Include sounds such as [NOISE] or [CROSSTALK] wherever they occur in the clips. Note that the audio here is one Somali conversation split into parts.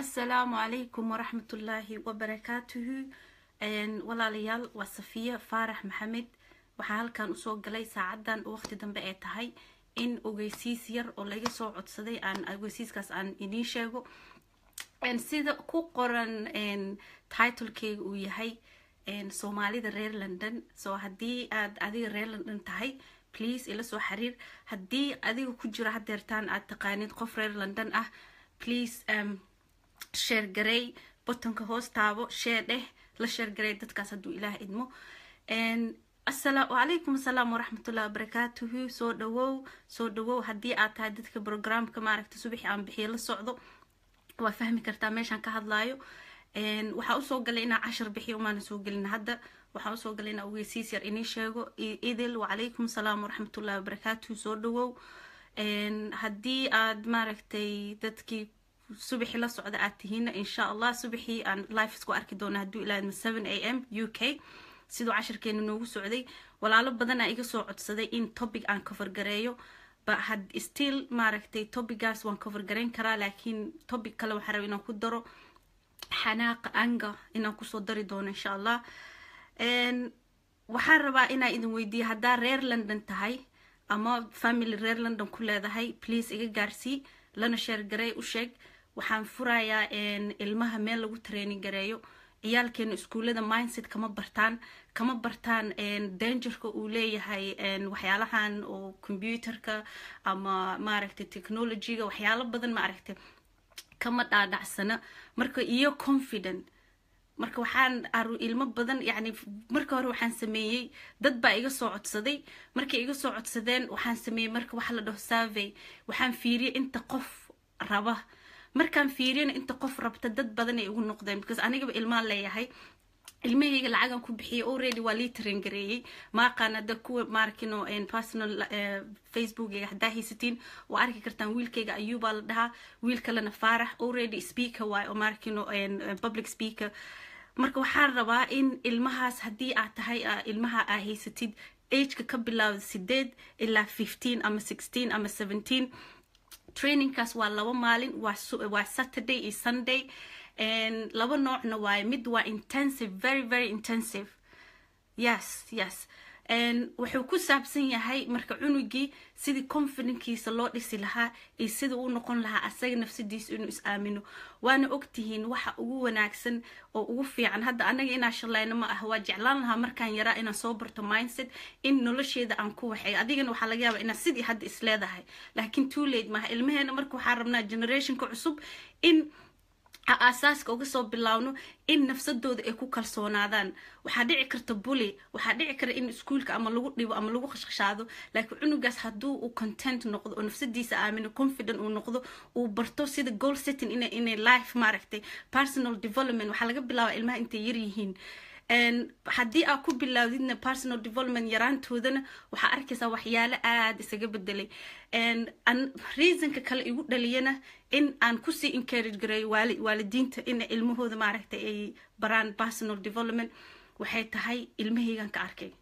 assalaamu calaykum waraxmatullaahi wabarakaatuhu walaalayaal waa safiya faarax maxamed waxaa halkan usoo galay saacadan waqti dambe ee tahay in ogeysiis yar oo laga soo codsaday aan ogeysiiskaas aan idiin sheego sida ku qoran titlekeyga uu yahay soomaalida reer london soo haddii aad adiga reer london tahay please ila soo xiriir haddii adiga ku jiro hadeertaan aad taqaanid qof reer london ah please sheergarey botonka hoos taabo shee dheh la sheergaray dadkaas hadduu ilaah idmo acalaykum asalaam waraxmatullahi wabarakaatuhu soo dhawow soo dhawow haddii aad tahay dadka brogramka maaragta subaxii aan bixiyo la socdo waa fahmi kartaa meeshaan ka hadlaayo waxaa usoo galay inaa cashar bixiyo maana soo gelin hadda waxaa usoo galay inaa ogeysiis yar inii sheego idil wacalaykum asalaam waraxmatullahi wabarakaatuhu soo dhawow haddii aad maaragtay dadkii subaxii la socda aad tihiinna insha allah subaxii aan life isku arki doona hadduu ilaahadma seven a m u k siduu cashirkeena noogu socday walaalo badanaa iga soo codsaday in topic aan covergareeyo still maaragtay topigaas waan covergarayn karaa laakiin topic kale waxaa raba inaan ku daro xanaaqa anga inaan kusoo dari doono insha allah waxaan rabaa inaa idin weydiiya haddaa reer london tahay ama family reer london ku leedahay please iga gaarsii lana sheergarey u sheeg waxaan furayaa ilmaha meel lagu training gareeyo ciyaalkeena iskuulada mindset kama bartaan kama bartaan dangerka uu leeyahay waxyaalahan oo computerka ama maaragta technologyga waxyaalo badan maaragta kama dhaadhacsana marka iyo confident marka waxaan ilmo badan yani marka hore waxaan sameeyey dad baa iga soo codsaday markay iga soo codsadeen waxaan sameeyey marka waxa la dhaho survey waxaan fiiriyey inta qof raba markaan fiiriyana inta qof rabta dad badan ay ugu noqdeen because anigaba ilmaan leeyahay ilmahayga lacagan ku bixiyay already waa lii taran gareeyey maaqaan hadda kuwa maarkino eh, personal eh, facebookeyga haddaa haysatiin waa arki kartaan wiilkayga ayuubaa la dhahaa wiil kalena faarax already speaker waayo maarkino eh, public speaker marka waxaan rabaa in ilmahaas haddii aad tahay ah, ilmaha aa haysatid ageka ka bilaawda sideed ilaa fifteen ama sixteen ama seventeen trainingkaas waa laba maalin waa saturday iyo sunday laba noocna waaye mid waa intensive very very intensive yes yes wuxuu ku saabsan yahay marka cunugii sidii confidenkiisa loo dhisi lahaa iyo sida uu noqon lahaa asaga nafsadiisa inuu is aamino waana ogtihiin waxa ugu wanaagsan oo ugu fiican hadda anaga inaa shalayno ma aha waa jeclaan lahaa markaan yaraa inaan soo barto mindset in nolosheeda aan ku waxay adigana waxaa laga yaabaa inaad sidii hadda isleedahay laakiin too late maaha ilmaheena marka waxaa rabnaa generationka cusub in aasaaska uga soo bilaawno in nafsadooda ay ku kalsoonaadaan waxaa dhici karta buli waxaa dhici kara in iskuulka ama lagu dhibo ama lagu khashkhashaado laakiin cunugaas hadduu uu content noqdo oo nafsadiisa aamino confident uu noqdo uu barto sida goal setting inay life maaragtay personal development waxaa laga bilaabaa ilmaha intay yar yihiin haddii aa ku bilaawdidna personal development yaraantoodana waxaa arkaysaa waxyaalo aad isaga bedelay reasonka kale igu dhaliyana in aan kusii encourage gareeyo waalidiinta ina ilmahooda maaragta ay baraan personal development waxay tahay ilmahaygaan ka arkay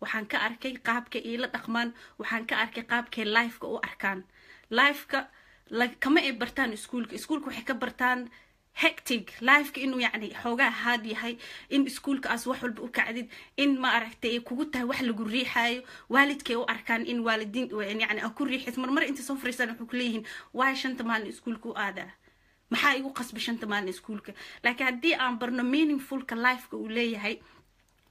waxaan ka arkay qaabka ay dhaqmaan waxaan ka arkay qaabkay lifeka u arkaan lifeka kama ay bartaan iskuulka iskuulka waxay ka bartaan hectic lifeka inuu yacni xoogaa haad yahay in iskuolkaas wax walba u kacdid in ma aragtay ay kugu tahay wax lagu riixaayo waalidkay u arkaan in waalidiin yani a ku riixis marmar inta soo fariisaan waxuu ku waay shanta maalin iskuolka u aadaa maxaa igu qasba shanta maalin iskuolka laakiin haddii aan barno meaningfulka lifeka uu leeyahay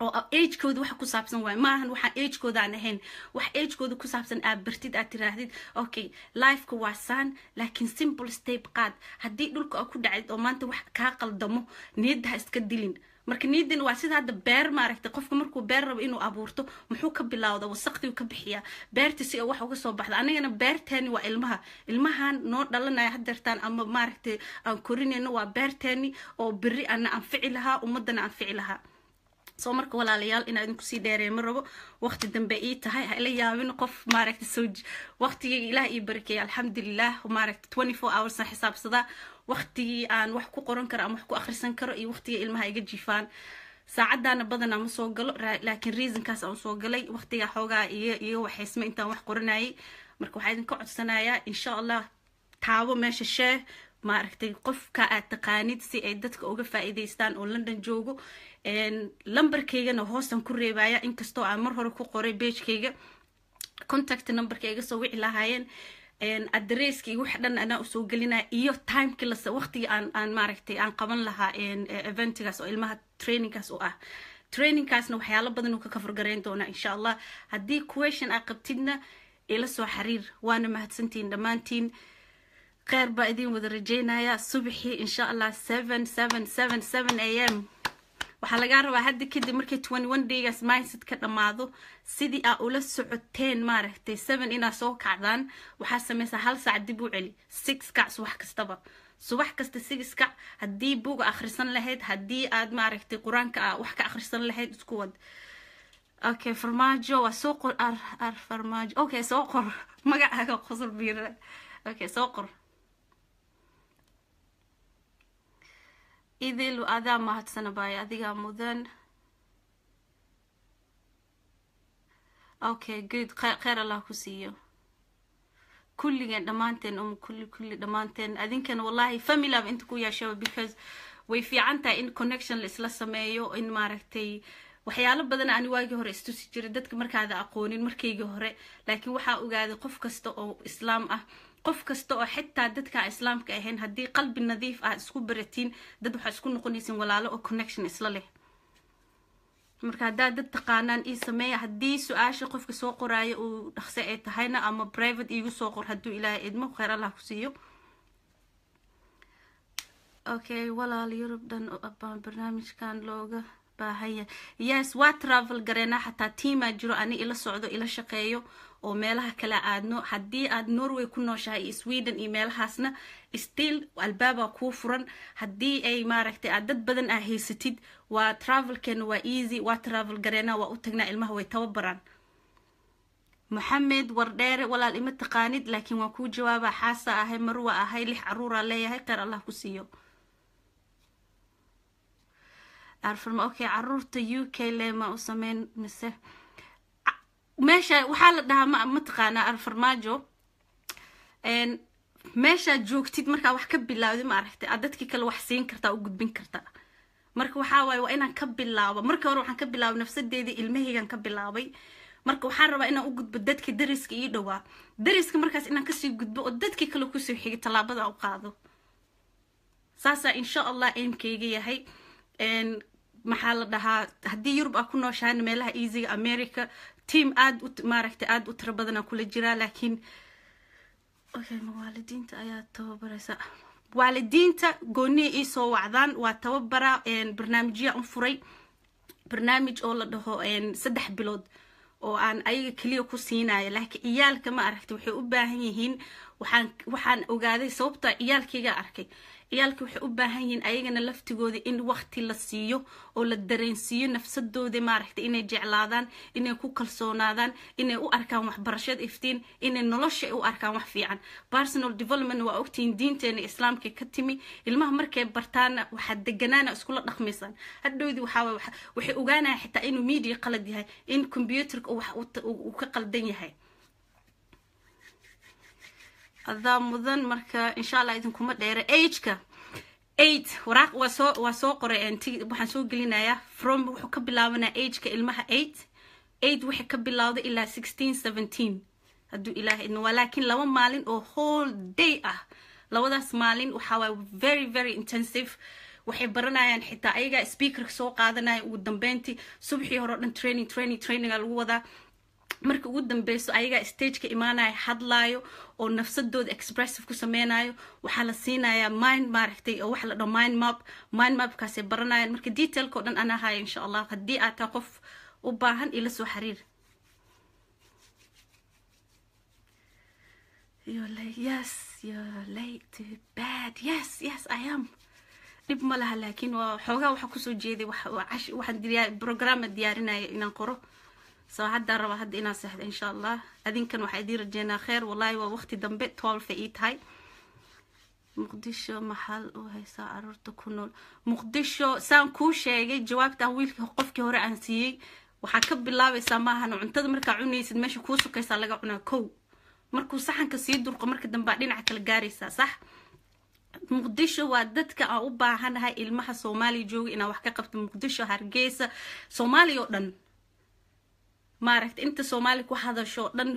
oo ah agekooda waxa ku saabsan waay maahan waxaan agekooda aan ahayn wax agekooda ku saabsan aad bartid aad tiraahdid okay lifeka waa saan laakiin simple step qaad haddii dhulka a ku dhacid oo maanta wax kaa qaldamo niyadda ha iska dilin marka niidan waa sida hadda beer maaragtay qofka markuu beer rabo inuu abuurto muxuu ka bilowda wasaqdiu ka bixiyaa beerta si wax uga soo baxda anigana beertaani waa ilmaha ilmahan noo dhalanaya hadeertaan ama maaragtay aan korinayno waa beertaani oo beri ana anfici lahaa ummadana anfici lahaa soo marka walaalayaal inaa idinku sii dheereemo rabo waqti dambe ii tahay ha yaabin qof maaragta soo waqtigayga ilaah ii barakeeya alxamdulilah maaragta twenty four hoursna xisaabsadaa waqtigii aan wax ku qoran karo ama wax ku akhrisan karo iyo waqtigii ilmaha iga jiifaan saacadaana badanaa ma soo galo laakiin reasonkaas aan soo galay waqtigaa xoogaa iga waxaysma intaan wax qoranayay marka waxaa idinka codsanayaa insha allah taabo meesha sheeh maaragtay qofka aad taqaanid si ay dadka uga faa oo london joogo lamberkaygana hoostan ku reebaya inkastoo aan mar hore ku qoray beejkayga contact numberkayga soo wici lahaayeen adresskii wax dhan anaa usoo gelinaya iyo timekii waqtigii aan aan maaragtay aan qaban lahaa eventigaas oo ilmaha trainingkaas oo ah trainingkaasna waxyaalo badan uu ka kafargarayn doonaa insha allah haddii question aa qabtidna ila soo xiriir waana mahadsantihiin dhammaantiin kheyr baa idin wada rajeynaya subaxii insha allah seven seven seven seven a m waxaa lagaa rabaa hadda kadib markay twenty one daygaas mindset ka dhammaado sidii aa ula socoteen maaragtay seven inaa soo kacdaan waxaa samaysaa hal saac dib u celi six kac subax kastaba subax kasta six kac haddii buuga akhrisan lahayd haddii aad maaragtay qur-aanka a ah, wax ka akhrisan lahayd isku wad okay farmaajo waa soo qor ar ar [LAUGHS] idil adaa mahadsanabaaye adigaa mudan okay good kheyr allah ku siiyo kulligeen dhammaanteen um kulli kulli dhammaanteen adinkana wallahi familab inta ku yeeshaba because way fiican tahay in connection la isla sameeyo in maaragtay waxyaalo badan ani waagii hore istusi jiray dadka markaada aqoonin markaygii hore laakiin waxaa ogaaday qof kasta oo islaam ah qof kasta oo xitaa dadka islaamka ahayn haddii qalbi nadiif ah isku baratiin dad waxaa isku noqonaysiin walaalo oo connection isla leh marka haddaa dad taqaanaan ii sameeya haddii su-aasha qofka soo qoraayo uu dhaqse ay tahayna ama private iigu soo qor hadduu ilaahay idmo kheyr allah ku siiyo okay walaal yurub dhan barnaamijkan looga baa haya yes waa travel gareenaa xataa tiimaa jiro ani ila socdo ila shaqeeyo oo meelaha kale aadno haddii aad norway ku nooshahay iyo sweden iyo meelahaasna still albaabaa kuu furan haddii ay maaragtay aad dad badan aa haysatid waa travelkeena waa easy waa travel gareena waa u tagnaa ilmaha way tababaraan maxamed wardheere walaal ima taqaanid laakiin waan kuu jawaabaa xaasa ahay marwa ahay lix caruuraa leeyahay kheer allah ku siiyo arfurma okay caruurta u k le ma u sameyn mise meesha waxaa la dhahaa mataqaanaa arfarmaajo meeshaad joogtid markaa wax ka bilaawdi ma aragtay aad dadkii kale wax siin kartaa u gudbin karta marka waxaa waaye waa inaan ka bilaabo marka hore waxaan ka bilaabay nafsadeedii ilmahaygan ka bilaabay marka waxaan rabaa inaan u gudbo dadka dariska ii dhowaa dariska markaas inaan kasii gudbo oo dadkii kale kusoo xigay tallaabada u qaado saasaa insha allah aimkayga yahay maxaa la dhahaa haddii yurub aa ku nooshaana meelaha easyga america tiam aad u maaragta aada u tiro badana kula jiraa laakiin okay ma waalidiinta ayaa tababareysa waalidiinta gooniya soo wacdaan waa tababara barnaamijyaa un furay barnaamij oo la dhaho saddex bilood oo aan ayaga keliya ku siinaya laakiin ciyaalka ma aragta waxay u baahan yihiin waxaan waxaan ogaaday sababta ciyaalkaygaa arkay ciyaalka waxay u baahan yihiin ayagana laftigooda in wakti la siiyo oo la dareensiiyo nafsadooda maaragta inay jeclaadaan inay ku kalsoonaadaan inay u arkaan waxbarashada iftiin inay nolosha u arkaan wax fiican personal development waa ogtihiin diinteena islaamka ka timi ilmaha markay bartaana waxaa deganaana iskula dhaqmaysaan hadhowdii waxaa waxay ogaanaya xitaa inuu media qalad yahay in combyuutarka uu ka qaldan yahay adaa mudan marka insha allah idinkuma dheera agka eight waraaq waa soo waa soo qoray nt waxaan soo gelinayaa from wuxuu ka bilaabanaa ageka ilmaha eight eight waxay ka bilawda ilaa sixteen seventeen hadduu ilaah waa laakiin laba maalin oo whole day ah labadaas maalin waxaawaa very very intensive waxay baranayaan xitaa ayagaa speakerka soo qaadanaya ugu dambeyntii subaxii hore o dhan training training traininga lagu wadaa marka ugu dambeyso ayagaa stageka imaanaya hadlaayo oo nafsadooda expressive ku sameynayo waxaa la siinayaa mind maaragtay oo wax la dhao mind map mind mapkaasay baranayaan marka detailka o dhan ana haya insha allah haddii aad taa qof u baahan ila soo xiriir dhib ma laha laakiin waa xoogaa waxaa kusoo jeeday waxaan diyaa brograama diyaarinaya inaan qoro soo haddaa raba hadda inaa seexdo insha allah adinkan waxaa idiin rajeynaa kheer wallaahi waa waqti dambe twolfa ii tahay muqdisho maxaal u oh, haysaa caruurta ku nool muqdisho saan kuu sheegay jawaabta wiilka qofkii hore aan siiyey waxaa ka bilaabaysaa maahan cuntada markaa cunaysid meesha kuu sukaysaa laga cunaa kow markuu saxanka sii durqo marka dambe dhinaca kala gaaraysaa sax muqdisho waa dadka aan u baahanahay ilmaha soomaaliya jooga inaa wax ka qabto muqdisho hargeysa soomaaliya oo dhan maaragta inta soomaali ku hadasho dhan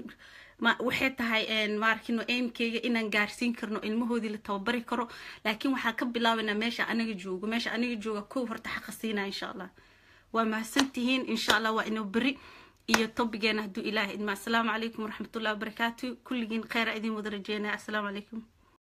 waxay tahay maaragtay noemkeyga inaan gaarsiin karno ilmahoodii la tababari karo laakiin waxaa ka bilaabaynaa meesha anaga joogo meesha anaga jooga kow horta xaqasiinaa insha allah waa mahadsantihiin insha allah waa inoo beri iyo tobigeena hadduu ilaaha idma asalaamu calaykum waraxmatullahi wabarakaatu kulligiin kheyra idin wada rajeynaya asalaamu calaykum